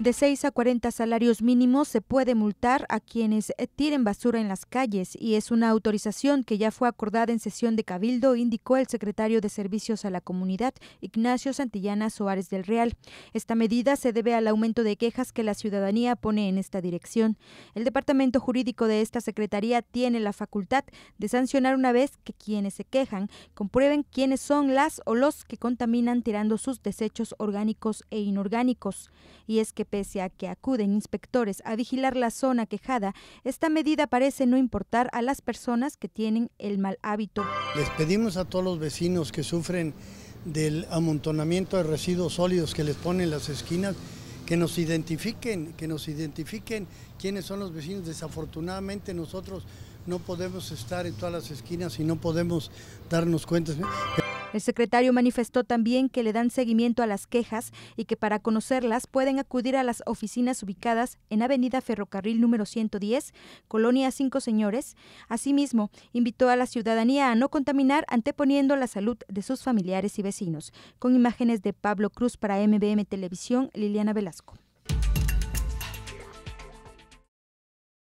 De 6 a 40 salarios mínimos se puede multar a quienes eh, tiren basura en las calles y es una autorización que ya fue acordada en sesión de Cabildo, indicó el secretario de Servicios a la Comunidad, Ignacio Santillana Soares del Real. Esta medida se debe al aumento de quejas que la ciudadanía pone en esta dirección. El departamento jurídico de esta secretaría tiene la facultad de sancionar una vez que quienes se quejan comprueben quiénes son las o los que contaminan tirando sus desechos orgánicos e inorgánicos. Y es que pese a que acuden inspectores a vigilar la zona quejada, esta medida parece no importar a las personas que tienen el mal hábito. Les pedimos a todos los vecinos que sufren del amontonamiento de residuos sólidos que les ponen las esquinas, que nos identifiquen, que nos identifiquen quiénes son los vecinos. Desafortunadamente nosotros no podemos estar en todas las esquinas y no podemos darnos cuenta. El secretario manifestó también que le dan seguimiento a las quejas y que para conocerlas pueden acudir a las oficinas ubicadas en Avenida Ferrocarril número 110, Colonia Cinco Señores. Asimismo, invitó a la ciudadanía a no contaminar anteponiendo la salud de sus familiares y vecinos. Con imágenes de Pablo Cruz para MBM Televisión, Liliana Velasco.